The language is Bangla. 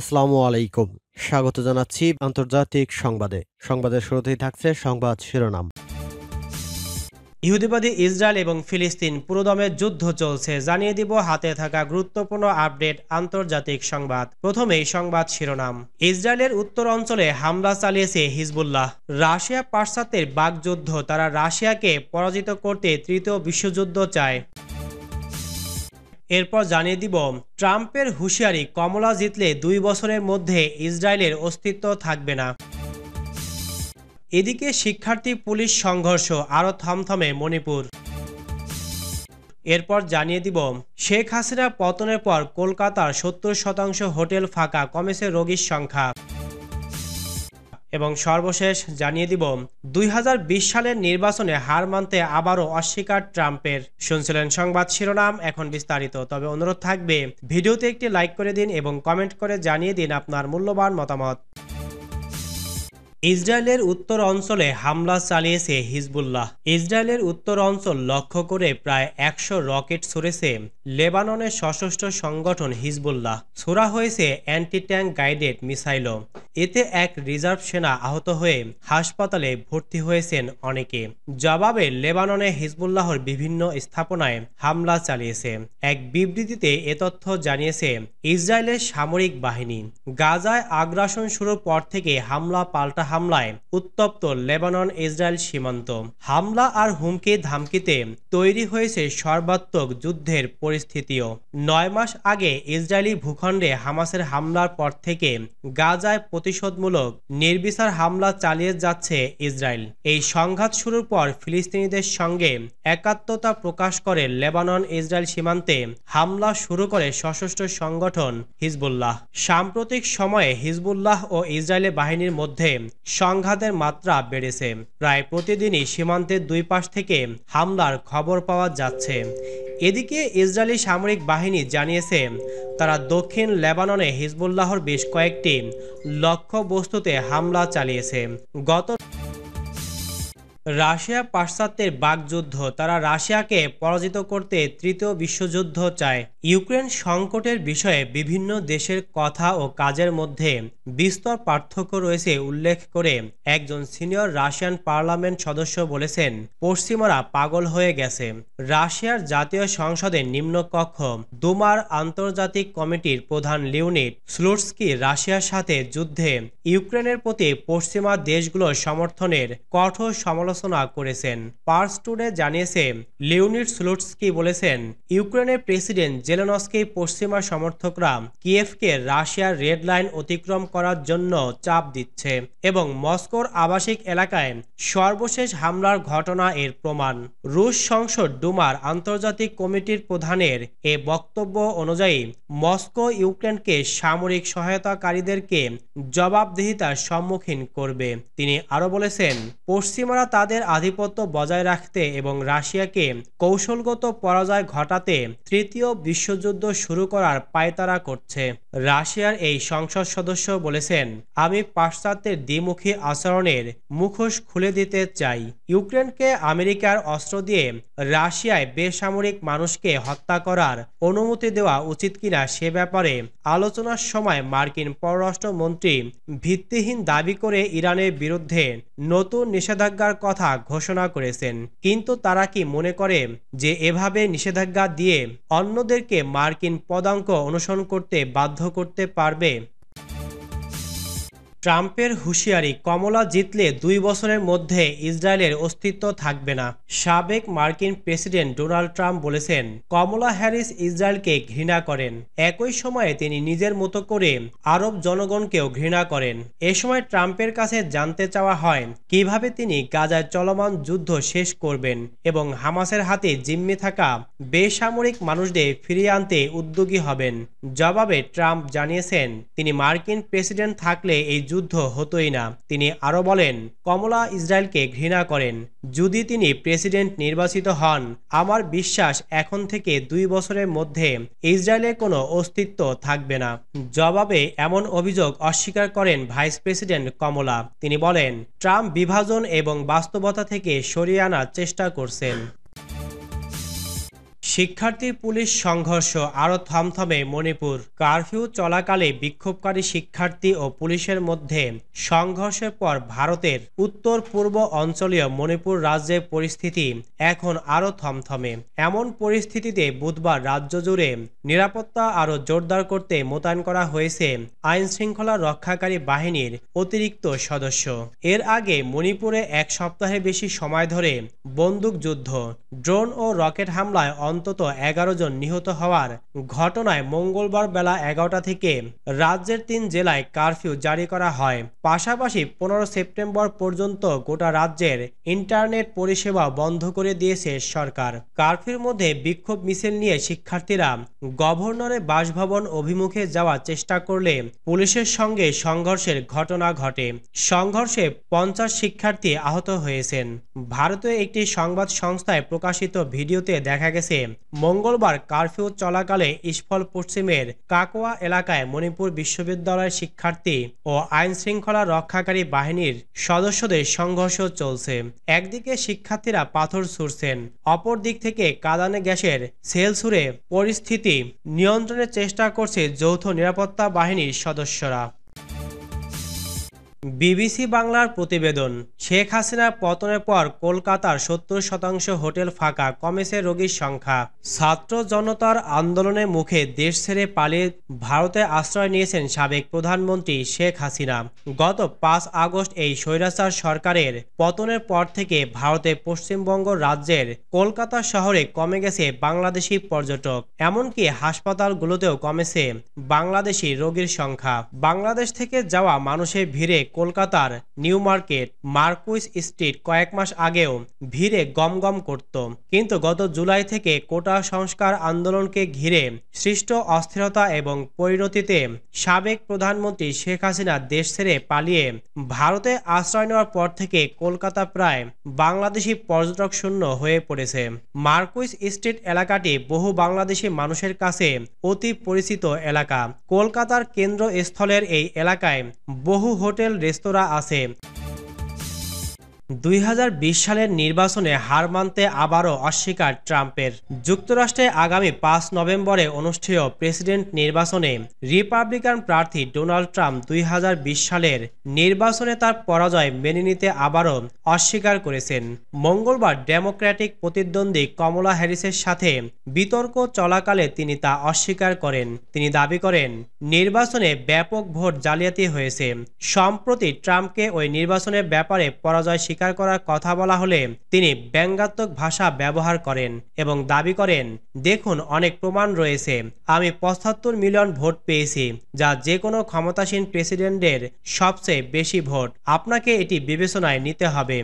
আসসালামু আলাইকুম স্বাগত জানাচ্ছি আন্তর্জাতিক সংবাদে সংবাদের শুরুতেই থাকছে সংবাদ শিরোনাম ইহুদিবাদী ইসরায়েল এবং ফিলিস্তিন পুরোদমে যুদ্ধ চলছে জানিয়ে দিব হাতে থাকা গুরুত্বপূর্ণ আপডেট আন্তর্জাতিক সংবাদ প্রথমেই সংবাদ শিরোনাম ইসরায়েলের উত্তর অঞ্চলে হামলা চালিয়েছে হিজবুল্লাহ রাশিয়া পাশ্চাত্যের বাগযুদ্ধ তারা রাশিয়াকে পরাজিত করতে তৃতীয় বিশ্বযুদ্ধ চায় এরপর জানিয়ে দিব ট্রাম্পের হুঁশিয়ারি কমলা জিতলে দুই বছরের মধ্যে ইসরায়েলের অস্তিত্ব থাকবে না এদিকে শিক্ষার্থী পুলিশ সংঘর্ষ আরও থমথমে মণিপুর এরপর জানিয়ে দিব শেখ হাসিনা পতনের পর কলকাতার সত্তর শতাংশ হোটেল ফাঁকা কমেছে রোগীর সংখ্যা এবং সর্বশেষ জানিয়ে দিব দুই সালের নির্বাচনে হার মানতে আবারও অস্বীকার ট্রাম্পের শুনছিলেন সংবাদ শিরোনাম এখন বিস্তারিত তবে অনুরোধ থাকবে ভিডিওতে একটি লাইক করে দিন এবং কমেন্ট করে জানিয়ে দিন আপনার মূল্যবান মতামত ইসরায়েলের উত্তর অঞ্চলে হামলা চালিয়েছে হিজবুল্লাহ ইসরায়েলের উত্তর অঞ্চল লক্ষ্য করে প্রায় একশো রকেট ছড়েছে লেবাননের সশস্ত্র সংগঠন হিজবুল্লাহ ছোড়া হয়েছে অ্যান্টি ট্যাঙ্ক গাইডেড মিসাইলও এতে এক রিজার্ভ সেনা আহত হয়ে হাসপাতালে ভর্তি হয়েছেন অনেকে জবাবে লেবাননে হিজবুল্লাহর বিভিন্ন স্থাপনায় হামলা চালিয়েছে এক বিবৃতিতে এ তথ্য জানিয়েছে ইসরায়েলের সামরিক বাহিনী গাজায় আগ্রাসন শুরুর পর থেকে হামলা পাল্টা হামলায় উত্তপ্ত লেবানন ইসরায়েল সীমান্ত হামলা আর হুমকি ধামকিতে তৈরি হয়েছে সর্বাত্মক যুদ্ধের পরিস্থিতিও নয় মাস আগে ইসরায়েলি ভূখণ্ডে হামাসের হামলার পর থেকে গাজায় প্রতিশোধমূলক নির্বিচার হামলা চালিয়ে যাচ্ছে ইসরায়েল এই সংঘাত শুরুর পর ফিলিস্তিনিদের সঙ্গে একাত্মতা প্রকাশ করে লেবানন ইসরায়েল সীমান্তে হামলা শুরু করে সশস্ত্র সংগঠন হিজবুল্লাহ সাম্প্রতিক সময়ে হিজবুল্লাহ ও ইসরায়েলি বাহিনীর মধ্যে সংঘাতের মাত্রা বেড়েছে প্রায় প্রতিদিনই সীমান্তের দুই পাশ থেকে হামলার খবর পাওয়া যাচ্ছে এদিকে ইসরায়েলি সামরিক বাহিনী জানিয়েছে তারা দক্ষিণ লেবাননে হিজবুল্লাহর বেশ কয়েকটি লক্ষ্যবস্তুতে হামলা চালিয়েছে গত রাশিয়া পাশ্চাত্যের বাকযুদ্ধ তারা রাশিয়াকে পরাজিত করতে তৃতীয় বিশ্বযুদ্ধ চায় ইউক্রেন সংকটের বিষয়ে বিভিন্ন দেশের কথা ও কাজের মধ্যে বিস্তর পার্থক্য রয়েছে উল্লেখ করে একজন সিনিয়র রাশিয়ান পার্লামেন্ট সদস্য বলেছেন পশ্চিমারা পাগল হয়ে গেছে রাশিয়ার জাতীয় সংসদের নিম্নকক্ষ দুমার আন্তর্জাতিক কমিটির প্রধান লিউনিট স্লুটস্কি রাশিয়ার সাথে যুদ্ধে ইউক্রেনের প্রতি পশ্চিমা দেশগুলোর সমর্থনের কঠোর সমালোচনা সমালোচনা করেছেন পার্স টুডে জানিয়েছে লিওনিড স্লুটস্কি বলেছেন ইউক্রেনের প্রেসিডেন্ট জেলেনস্কি পশ্চিমা সমর্থকরা কিয়েফকে রাশিয়ার রেড লাইন অতিক্রম করার জন্য চাপ দিচ্ছে এবং মস্কোর আবাসিক এলাকায় সর্বশেষ হামলার ঘটনা এর প্রমাণ রুশ সংসদ ডুমার আন্তর্জাতিক কমিটির প্রধানের এ বক্তব্য অনুযায়ী মস্কো ইউক্রেনকে সামরিক সহায়তাকারীদেরকে জবাবদিহিতার সম্মুখীন করবে তিনি আরও বলেছেন পশ্চিমারা তাদের তাদের আধিপত্য বজায় রাখতে এবং রাশিয়াকে কৌশলগত পরাজয় ঘটাতে তৃতীয় বিশ্বযুদ্ধ শুরু করার পায়তারা করছে রাশিয়ার এই সংসদ সদস্য বলেছেন আমি পাশ্চাত্যের দ্বিমুখী আচরণের মুখোশ খুলে দিতে চাই ইউক্রেনকে আমেরিকার অস্ত্র দিয়ে রাশিয়ায় বেসামরিক মানুষকে হত্যা করার অনুমতি দেওয়া উচিত কিনা সে ব্যাপারে আলোচনার সময় মার্কিন পররাষ্ট্রমন্ত্রী ভিত্তিহীন দাবি করে ইরানের বিরুদ্ধে নতুন নিষেধাজ্ঞার কথা ঘোষণা করেছেন কিন্তু তারা কি মনে করে যে এভাবে নিষেধাজ্ঞা দিয়ে অন্যদেরকে মার্কিন পদাঙ্ক অনুসরণ করতে বাধ্য করতে পারবে ট্রাম্পের হুঁশিয়ারি কমলা জিতলে দুই বছরের মধ্যে ইসরায়েলের অস্তিত্ব থাকবে না সাবেক মার্কিন প্রেসিডেন্ট ডোনাল্ড ট্রাম্প বলেছেন কমলা হ্যারিস ইসরায়েলকে ঘৃণা করেন একই সময়ে তিনি নিজের মতো করে আরব জনগণকেও ঘৃণা করেন এ সময় ট্রাম্পের কাছে জানতে চাওয়া হয় কিভাবে তিনি গাজায় চলমান যুদ্ধ শেষ করবেন এবং হামাসের হাতে জিম্মি থাকা বেসামরিক মানুষদের ফিরিয়ে আনতে উদ্যোগী হবেন জবাবে ট্রাম্প জানিয়েছেন তিনি মার্কিন প্রেসিডেন্ট থাকলে এই যুদ্ধ যুদ্ধ হতোই না তিনি আরও বলেন কমলা ইসরায়েলকে ঘৃণা করেন যদি তিনি প্রেসিডেন্ট নির্বাচিত হন আমার বিশ্বাস এখন থেকে দুই বছরের মধ্যে ইসরায়েলের কোনো অস্তিত্ব থাকবে না জবাবে এমন অভিযোগ অস্বীকার করেন ভাইস প্রেসিডেন্ট কমলা তিনি বলেন ট্রাম্প বিভাজন এবং বাস্তবতা থেকে সরিয়ে আনার চেষ্টা করছেন শিক্ষার্থী পুলিশ সংঘর্ষ আরও থমথমে মণিপুর কারফিউ চলাকালে বিক্ষোভকারী শিক্ষার্থী ও পুলিশের মধ্যে সংঘর্ষের পর ভারতের উত্তর পূর্ব অঞ্চলীয় মণিপুর রাজ্যের পরিস্থিতি এখন আরও থমথমে এমন পরিস্থিতিতে বুধবার রাজ্য জুড়ে নিরাপত্তা আরও জোরদার করতে মোতায়েন করা হয়েছে আইন শৃঙ্খলা রক্ষাকারী বাহিনীর অতিরিক্ত সদস্য এর আগে মণিপুরে এক সপ্তাহের বেশি সময় ধরে বন্দুকযুদ্ধ ড্রোন ও রকেট হামলায় অন্ত অন্তত এগারো জন নিহত হওয়ার ঘটনায় মঙ্গলবার বেলা এগারোটা থেকে রাজ্যের তিন জেলায় কারফিউ জারি করা হয় পাশাপাশি পনেরো সেপ্টেম্বর পর্যন্ত গোটা রাজ্যের ইন্টারনেট পরিষেবা বন্ধ করে দিয়েছে সরকার কারফিউর মধ্যে বিক্ষোভ মিছিল নিয়ে শিক্ষার্থীরা গভর্নরের বাসভবন অভিমুখে যাওয়ার চেষ্টা করলে পুলিশের সঙ্গে সংঘর্ষের ঘটনা ঘটে সংঘর্ষে পঞ্চাশ শিক্ষার্থী আহত হয়েছেন ভারতীয় একটি সংবাদ সংস্থায় প্রকাশিত ভিডিওতে দেখা গেছে মঙ্গলবার কারফিউ চলাকালে ইসফল পশ্চিমের কাকোয়া এলাকায় মণিপুর বিশ্ববিদ্যালয়ের শিক্ষার্থী ও আইন শৃঙ্খলা রক্ষাকারী বাহিনীর সদস্যদের সংঘর্ষ চলছে একদিকে শিক্ষার্থীরা পাথর ছুড়ছেন অপর দিক থেকে কাদানে গ্যাসের সেল ছুড়ে পরিস্থিতি নিয়ন্ত্রণের চেষ্টা করছে যৌথ নিরাপত্তা বাহিনীর সদস্যরা বিবিসি বাংলার প্রতিবেদন শেখ হাসিনার পতনের পর কলকাতার সত্তর শতাংশ হোটেল ফাঁকা কমেছে রোগীর সংখ্যা ছাত্র জনতার আন্দোলনের মুখে দেশ ছেড়ে পালিয়ে ভারতে আশ্রয় নিয়েছেন সাবেক প্রধানমন্ত্রী শেখ হাসিনা গত পাঁচ আগস্ট এই স্বৈরাচার সরকারের পতনের পর থেকে ভারতের পশ্চিমবঙ্গ রাজ্যের কলকাতা শহরে কমে গেছে বাংলাদেশি পর্যটক এমনকি হাসপাতালগুলোতেও কমেছে বাংলাদেশি রোগীর সংখ্যা বাংলাদেশ থেকে যাওয়া মানুষের ভিড়ে কলকাতার নিউ মার্কেট মার্কুইস স্ট্রিট কয়েক মাস আগেও ভিড়ে গমগম করত কিন্তু গত জুলাই থেকে কোটা সংস্কার আন্দোলনকে ঘিরে সৃষ্ট অস্থিরতা এবং পরিণতিতে সাবেক প্রধানমন্ত্রী শেখ হাসিনা দেশ ছেড়ে পালিয়ে ভারতে আশ্রয় নেওয়ার পর থেকে কলকাতা প্রায় বাংলাদেশি পর্যটক শূন্য হয়ে পড়েছে মার্কুইস স্ট্রিট এলাকাটি বহু বাংলাদেশি মানুষের কাছে অতি পরিচিত এলাকা কলকাতার কেন্দ্রস্থলের এই এলাকায় বহু হোটেল রেস্তোরাঁ আছে দুই সালের নির্বাচনে হার মানতে আবারও অস্বীকার ট্রাম্পের যুক্তরাষ্ট্রে আগামী পাঁচ নভেম্বরে অনুষ্ঠেয় প্রেসিডেন্ট নির্বাচনে রিপাবলিকান প্রার্থী ডোনাল্ড ট্রাম্প দুই সালের নির্বাচনে তার পরাজয় মেনে নিতে আবারও অস্বীকার করেছেন মঙ্গলবার ডেমোক্র্যাটিক প্রতিদ্বন্দ্বী কমলা হ্যারিসের সাথে বিতর্ক চলাকালে তিনি তা অস্বীকার করেন তিনি দাবি করেন নির্বাচনে ব্যাপক ভোট জালিয়াতি হয়েছে সম্প্রতি ট্রাম্পকে ওই নির্বাচনের ব্যাপারে পরাজয় স্বীকার করার কথা বলা হলে তিনি ব্যঙ্গাত্মক ভাষা ব্যবহার করেন এবং দাবি করেন দেখুন অনেক প্রমাণ রয়েছে আমি পঁচাত্তর মিলিয়ন ভোট পেয়েছি যা যে কোনো ক্ষমতাসীন প্রেসিডেন্টের সবচেয়ে বেশি ভোট আপনাকে এটি বিবেচনায় নিতে হবে